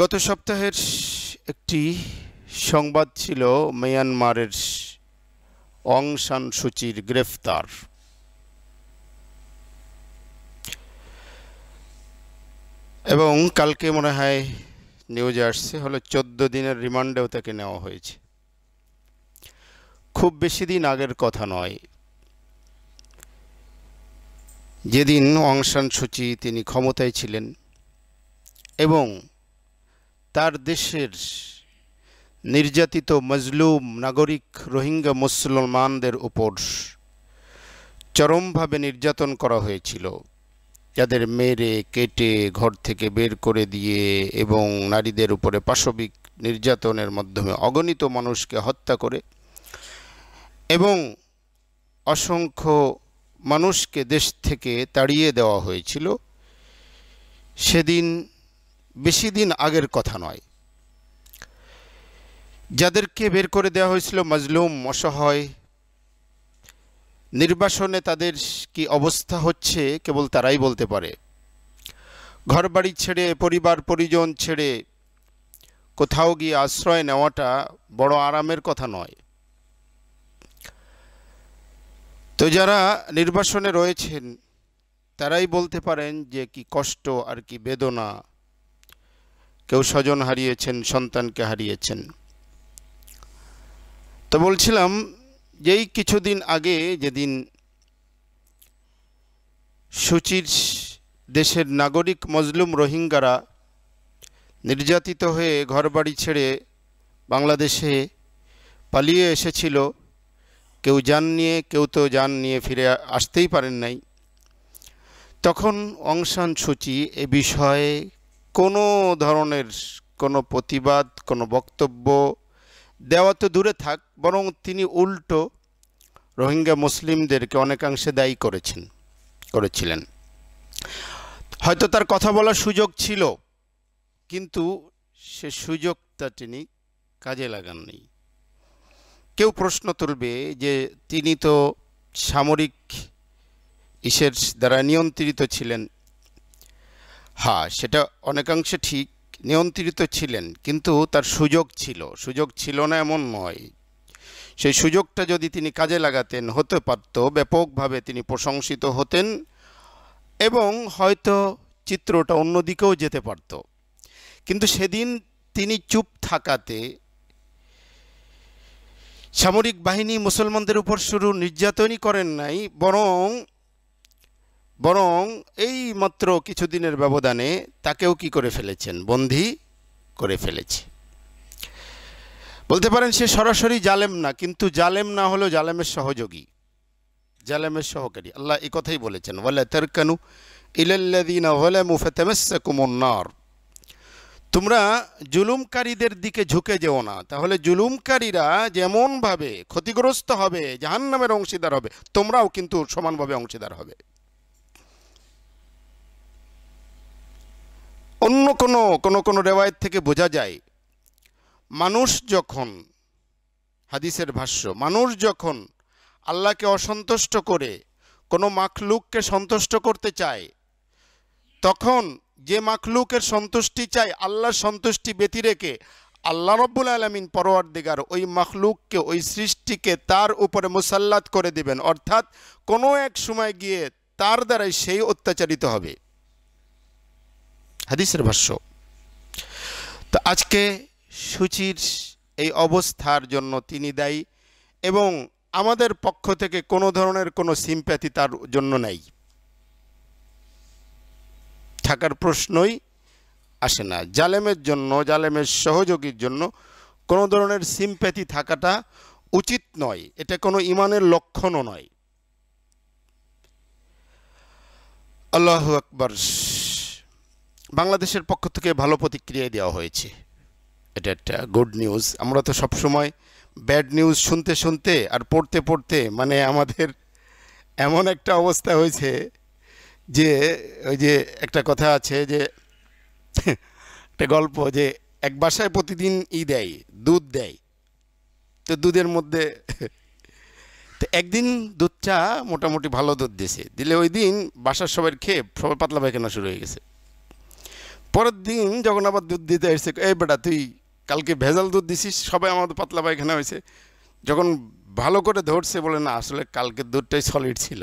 গত সপ্তাহের একটি সংবাদ ছিল মিয়ানমারের অং সূচির গ্রেফতার এবং কালকে মনে হয় নিউজে আসছে হলো চোদ্দ দিনের রিমান্ডেও তাকে নেওয়া হয়েছে খুব বেশি দিন আগের কথা নয় যেদিন অংশান সূচি তিনি ক্ষমতায় ছিলেন এবং তার দেশের নির্যাতিত মজলুম নাগরিক রোহিঙ্গা মুসলমানদের উপর চরমভাবে নির্যাতন করা হয়েছিল যাদের মেরে কেটে ঘর থেকে বের করে দিয়ে এবং নারীদের উপরে পাশবিক নির্যাতনের মাধ্যমে অগণিত মানুষকে হত্যা করে এবং অসংখ্য মানুষকে দেশ থেকে তাড়িয়ে দেওয়া হয়েছিল সেদিন বেশি দিন আগের কথা নয় যাদেরকে বের করে দেওয়া হয়েছিল মজলুম অসহায় নির্বাসনে তাদের কি অবস্থা হচ্ছে কেবল তারাই বলতে পারে ঘরবাড়ি ছেড়ে পরিবার পরিজন ছেড়ে কোথাও গিয়ে আশ্রয় নেওয়াটা বড় আরামের কথা নয় তো যারা নির্বাসনে রয়েছেন তারাই বলতে পারেন যে কি কষ্ট আর কি বেদনা কেউ স্বজন হারিয়েছেন সন্তানকে হারিয়েছেন তো বলছিলাম যেই কিছুদিন আগে যেদিন সুচির দেশের নাগরিক মজলুম রোহিঙ্গারা নির্যাতিত হয়ে ঘরবাড়ি ছেড়ে বাংলাদেশে পালিয়ে এসেছিল কেউ যান নিয়ে কেউ তো যান নিয়ে ফিরে আসতেই পারেন নাই তখন অংশান সূচি এ বিষয়ে কোনো ধরনের কোনো প্রতিবাদ কোনো বক্তব্য দেওয়া তো দূরে থাক বরং তিনি উল্টো রোহিঙ্গা মুসলিমদেরকে অনেকাংশে দায়ী করেছেন করেছিলেন হয়তো তার কথা বলার সুযোগ ছিল কিন্তু সে সুযোগটা তিনি কাজে লাগাননি কেউ প্রশ্ন তুলবে যে তিনি তো সামরিক ইসের দ্বারা নিয়ন্ত্রিত ছিলেন হ্যাঁ সেটা অনেকাংশে ঠিক নিয়ন্ত্রিত ছিলেন কিন্তু তার সুযোগ ছিল সুযোগ ছিল না এমন নয় সেই সুযোগটা যদি তিনি কাজে লাগাতেন হতে পারত ব্যাপকভাবে তিনি প্রশংসিত হতেন এবং হয়তো চিত্রটা অন্যদিকেও যেতে পারত কিন্তু সেদিন তিনি চুপ থাকাতে সামরিক বাহিনী মুসলমানদের উপর শুরু নির্যাতনই করেন নাই বরং বরং এই মাত্র কিছুদিনের ব্যবধানে তাকেও কি করে ফেলেছেন বন্দি করে ফেলেছে বলতে পারেন সে সরাসরি জালেম না কিন্তু জালেম না হলেও জালেমের সহযোগী জালেমের সহকারী আল্লাহ এ কথাই বলেছেন ওয়ালা তেরকানু ইলাল্লাদিনা ওয়ালামু ফাতামাসসাকুমুন নার তোমরা জুলুমকারীদের দিকে ঝুঁকে যেও না তাহলে জুলুমকারীরা যেমনভাবে ক্ষতিগ্রস্ত হবে জাহান নামের অংশীদার হবে তোমরাও কিন্তু সমানভাবে অংশীদার হবে অন্য কোনো কোনো কোনো রেওয়ায়ত থেকে বোঝা যায় মানুষ যখন হাদিসের ভাষ্য মানুষ যখন আল্লাহকে অসন্তুষ্ট করে কোনো মাখলুককে সন্তুষ্ট করতে চায় তখন যে মাখলুকের সন্তুষ্টি চাই আল্লাহর সন্তুষ্টি ব্যতি রেখে আল্লাহ রব্বুল আলমিন পরোয়ার দিগার ওই মাখলুককে ওই সৃষ্টিকে তার উপরে মুসাল্লাত করে দিবেন অর্থাৎ কোনো এক সময় গিয়ে তার দ্বারাই সেই অত্যাচারিত হবে হাদিসের ভাষ্য তো আজকে সূচির এই অবস্থার জন্য তিনি দায়ী এবং আমাদের পক্ষ থেকে কোনো ধরনের কোনো সিম্প্যাথি তার জন্য নাই থাকার প্রশ্নই আসে না জালেমের জন্য জালেমের সহযোগীর জন্য কোনো ধরনের সিম্প্যাথি থাকাটা উচিত নয় এটা কোনো ইমানের লক্ষণও নয় আল্লাহ আকবর বাংলাদেশের পক্ষ থেকে ভালো প্রতিক্রিয়া দেওয়া হয়েছে এটা একটা গুড নিউজ আমরা তো সবসময় ব্যাড নিউজ শুনতে শুনতে আর পড়তে পড়তে মানে আমাদের এমন একটা অবস্থা হয়েছে যে ওই যে একটা কথা আছে যে একটা গল্প যে এক বাসায় প্রতিদিন ই দেয় দুধ দেয় তো দুধের মধ্যে তো একদিন দুধ চা মোটামুটি ভালো দুধ দিয়েছে দিলে ওই দিন বাসার সবাই খেয়ে সবাই পাতলা পায়খানা শুরু হয়ে গেছে পরের দিন যখন আবার দুধ দিতে এসেছে এই বেটা তুই কালকে ভেজাল দুধ দিছিস সবাই আমাদের পাতলা পায়খানা হয়েছে যখন ভালো করে ধরছে বলে না আসলে কালকের দুধটাই সলিড ছিল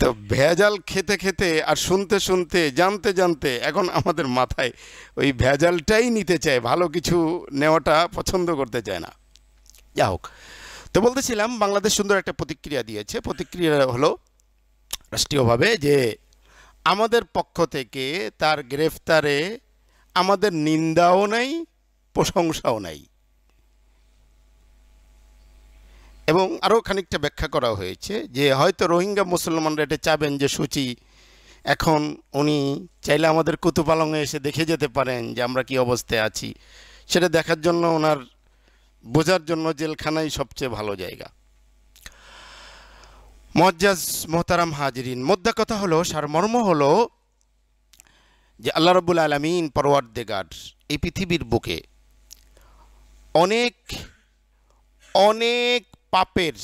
তো ভেজাল খেতে খেতে আর শুনতে শুনতে জানতে জানতে এখন আমাদের মাথায় ওই ভেজালটাই নিতে চায় ভালো কিছু নেওয়াটা পছন্দ করতে চায় না যা হোক তো বলতেছিলাম বাংলাদেশ সুন্দর একটা প্রতিক্রিয়া দিয়েছে প্রতিক্রিয়া হলো রাষ্ট্রীয়ভাবে যে আমাদের পক্ষ থেকে তার গ্রেফতারে আমাদের নিন্দাও নাই প্রশংসাও নাই এবং আরও খানিকটা ব্যাখ্যা করা হয়েছে যে হয়তো রোহিঙ্গা মুসলমানরা এটা চাবেন যে সূচি এখন উনি চাইলে আমাদের কুতুপালঙে এসে দেখে যেতে পারেন যে আমরা কি অবস্থায় আছি সেটা দেখার জন্য ওনার বোঝার জন্য জেলখানাই সবচেয়ে ভালো জায়গা মজ্জাজ মোহতারাম হাজরিন মোদ্দা কথা হলো সারমর্ম হলো যে আল্লাহ রবুল আলমিন দেগার এই পৃথিবীর বুকে অনেক অনেক পাপের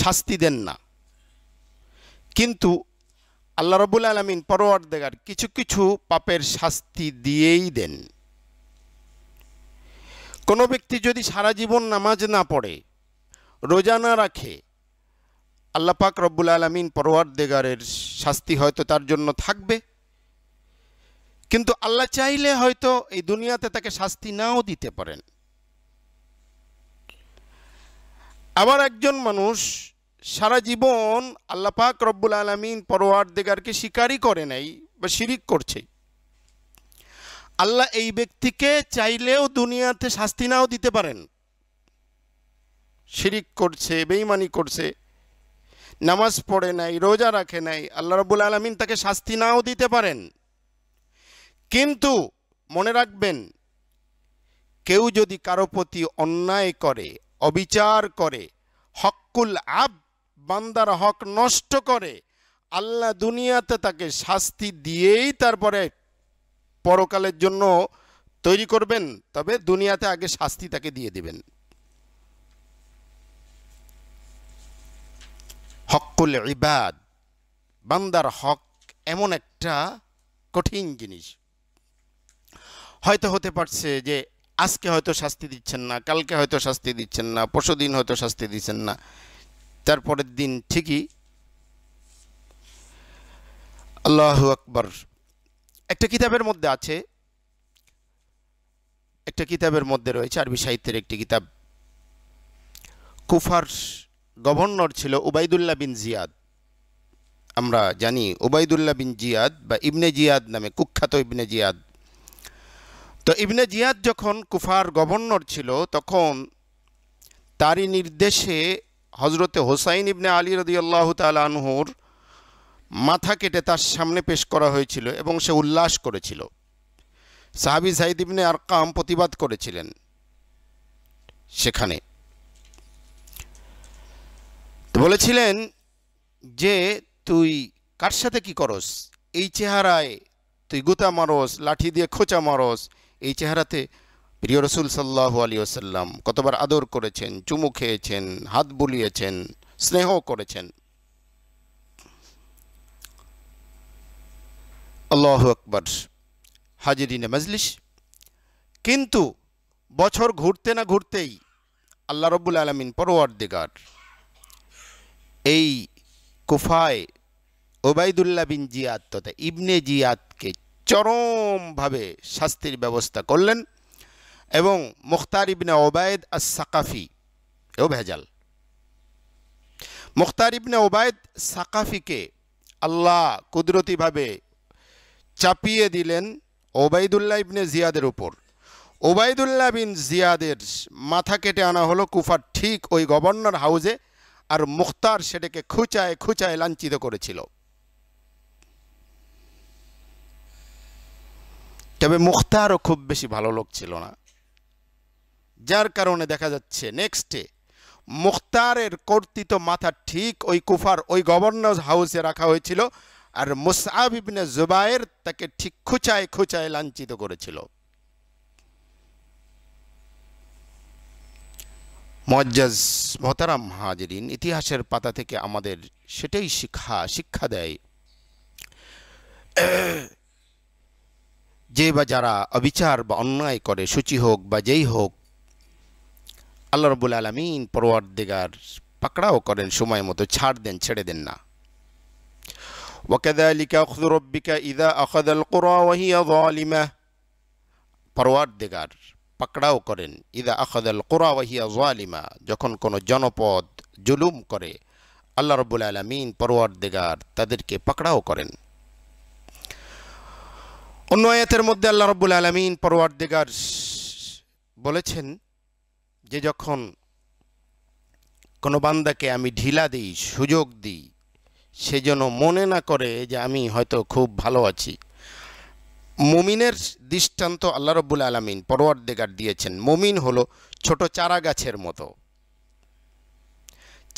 শাস্তি দেন না কিন্তু আল্লাহ রবুল আলমিন দেগার কিছু কিছু পাপের শাস্তি দিয়েই দেন কোনো ব্যক্তি যদি সারা জীবন নামাজ না পড়ে রোজা না রাখে আল্লাপাক রব্বুল আলমিন দেগারের শাস্তি হয়তো তার জন্য থাকবে কিন্তু আল্লাহ চাইলে হয়তো এই দুনিয়াতে তাকে শাস্তি নাও দিতে পারেন আবার একজন মানুষ সারা জীবন আল্লাপাক রব্বুল আলমিন পরোয়ার দেগারকে স্বীকারই করে নাই বা শিরিক করছে আল্লাহ এই ব্যক্তিকে চাইলেও দুনিয়াতে শাস্তি নাও দিতে পারেন শিরিক করছে বেইমানি করছে নামাজ পড়ে নাই রোজা রাখে নাই আল্লাহ রবুল আলমিন তাকে শাস্তি নাও দিতে পারেন কিন্তু মনে রাখবেন কেউ যদি কারো প্রতি অন্যায় করে অবিচার করে হক্কুল আব বান্দার হক নষ্ট করে আল্লাহ দুনিয়াতে তাকে শাস্তি দিয়েই তারপরে পরকালের জন্য তৈরি করবেন তবে দুনিয়াতে আগে শাস্তি তাকে দিয়ে দেবেন হকুল ইবাদ বান্দার হক এমন একটা কঠিন জিনিস হয়তো হতে পারছে যে আজকে হয়তো শাস্তি দিচ্ছেন না কালকে হয়তো শাস্তি দিচ্ছেন না পরশু দিন হয়তো শাস্তি দিচ্ছেন না তারপরের দিন ঠিকই আল্লাহ আকবর একটা কিতাবের মধ্যে আছে একটা কিতাবের মধ্যে রয়েছে আরবি সাহিত্যের একটি কিতাব কুফার গভর্নর ছিল উবাইদুল্লাহ বিন জিয়াদ আমরা জানি উবাইদুল্লাহ বিন জিয়াদ বা ইবনে জিয়াদ নামে কুখ্যাত ইবনে জিয়াদ তো ইবনে জিয়াদ যখন কুফার গভর্নর ছিল তখন তারই নির্দেশে হজরতে হোসাইন ইবনে আলী রদিয়াল্লাহ তালহুর মাথা কেটে তার সামনে পেশ করা হয়েছিল এবং সে উল্লাস করেছিল সাহাবি সাইদ ইবনে আরকাম প্রতিবাদ করেছিলেন সেখানে বলেছিলেন যে তুই কার সাথে কি করস এই চেহারায় তুই গুতা মারস লাঠি দিয়ে খোঁচা মারস এই চেহারাতে প্রিয় রসুল সাল্লাহ আলী আসাল্লাম কতবার আদর করেছেন চুমু খেয়েছেন হাত বুলিয়েছেন স্নেহ করেছেন আল্লাহ আকবর হাজিরিনে মজলিস কিন্তু বছর ঘুরতে না ঘুরতেই আল্লাহ রব্বুল আলমিন পরোয়ার দিগার এই কুফায় ওবায়দুল্লাহ বিন জিয়াদ তথা ইবনে জিয়াদকে চরমভাবে শাস্তির ব্যবস্থা করলেন এবং মুখতার ইবনে ওবায়দ আর সাকাফি এও ভেজাল মুখতার ইবনে ওবায়দ সাকাফিকে আল্লাহ কুদরতিভাবে চাপিয়ে দিলেন ওবায়দুল্লাহ ইবনে জিয়াদের উপর ওবায়দুল্লাহ বিন জিয়াদের মাথা কেটে আনা হলো কুফার ঠিক ওই গভর্নর হাউজে আর মুখতার সেটাকে খুচায় খুচায় লাঞ্ছিত করেছিল তবে মুখতারও খুব বেশি ভালো লোক ছিল না যার কারণে দেখা যাচ্ছে নেক্সটে মুখতারের কর্তৃত মাথা ঠিক ওই কুফার ওই গভর্নর হাউসে রাখা হয়েছিল আর মুসাব জুবায়ের তাকে ঠিক খুচায় খুচায় লাঞ্ছিত করেছিল মজ্জাজ মহতারাম হাজরিন ইতিহাসের পাতা থেকে আমাদের সেটাই শিক্ষা শিক্ষা দেয় যে বা যারা অবিচার বা অন্যায় করে সূচি হোক বা যেই হোক আল্লাহ রবুল আলমিন পরোয়ার দিগার পাকড়াও করেন সময় মতো ছাড় দেন ছেড়ে দেন না وكذلك أخذ ربك إذا أخذ القرى وهي ظالمة পরোয়ার দিগার পাকড়াও করেন ইদা আখাদাল কোরা ওয়াহিয়া জালিমা যখন কোনো জনপদ জুলুম করে আল্লাহ রবুল আলমিন পরোয়ার দিগার তাদেরকে পাকড়াও করেন অন্য আয়াতের মধ্যে আল্লাহ রব্বুল আলমিন পরওয়ার্দিগার বলেছেন যে যখন কোনো বান্দাকে আমি ঢিলা দিই সুযোগ দিই সে যেন মনে না করে যে আমি হয়তো খুব ভালো আছি মুমিনের দৃষ্টান্ত আল্লাহ রব্বুল আলমিন পরওয়ার্দিগার দিয়েছেন মুমিন হলো ছোট চারা গাছের মতো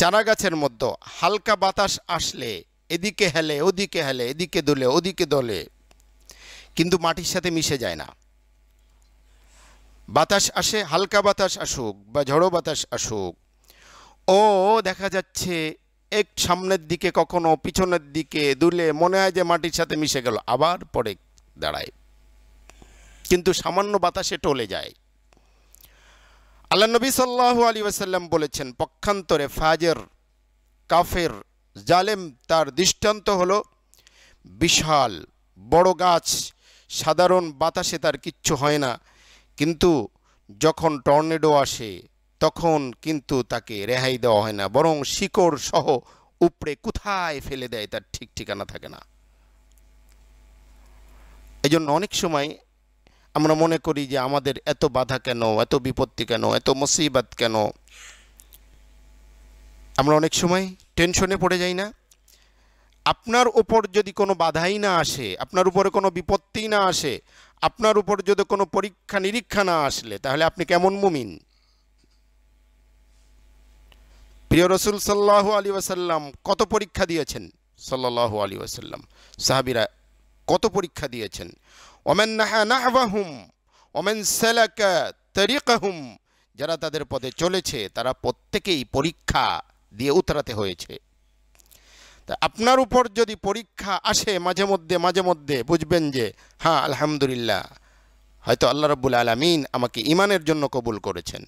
চারা গাছের মধ্যে হালকা বাতাস আসলে এদিকে হেলে ওদিকে হেলে এদিকে দোলে ওদিকে দোলে কিন্তু মাটির সাথে মিশে যায় না বাতাস আসে হালকা বাতাস আসুক বা ঝড়ো বাতাস আসুক ও দেখা যাচ্ছে এক সামনের দিকে কখনো পিছনের দিকে দুলে মনে হয় যে মাটির সাথে মিশে গেল আবার পরে দাঁড়ায় কিন্তু সামান্য বাতাসে টলে যায় আল্লাহ নবী সাল্লাহ আলী ওয়াসাল্লাম বলেছেন পক্ষান্তরে ফাজের কাফের জালেম তার দৃষ্টান্ত হলো বিশাল বড় গাছ সাধারণ বাতাসে তার কিচ্ছু হয় না কিন্তু যখন টর্নেডো আসে তখন কিন্তু তাকে রেহাই দেওয়া হয় না বরং শিকড় সহ উপড়ে কোথায় ফেলে দেয় তার ঠিক ঠিকানা থাকে না জন্য অনেক সময় আমরা মনে করি যে আমাদের এত বাধা কেন এত বিপত্তি কেন এত মুসিবাত কেন আমরা অনেক সময় টেনশনে পড়ে যাই না আপনার উপর যদি কোনো বাধাই না আসে আপনার উপরে কোনো বিপত্তি না আসে আপনার উপর যদি কোনো পরীক্ষা নিরীক্ষা না আসলে তাহলে আপনি কেমন মুমিন প্রিয় রসুল সাল্লাহ আলী ওয়াসাল্লাম কত পরীক্ষা দিয়েছেন সাল্লাহ আলী ওয়াসাল্লাম সাহাবিরা কত পরীক্ষা দিয়েছেন ওমেন নাহা নাহবাহুম ওমেন সেলাকা তরিকাহুম যারা তাদের পথে চলেছে তারা প্রত্যেকেই পরীক্ষা দিয়ে উতরাতে হয়েছে তা আপনার উপর যদি পরীক্ষা আসে মাঝে মধ্যে মাঝে মধ্যে বুঝবেন যে হ্যাঁ আলহামদুলিল্লাহ হয়তো আল্লাহ রব্বুল আলমিন আমাকে ইমানের জন্য কবুল করেছেন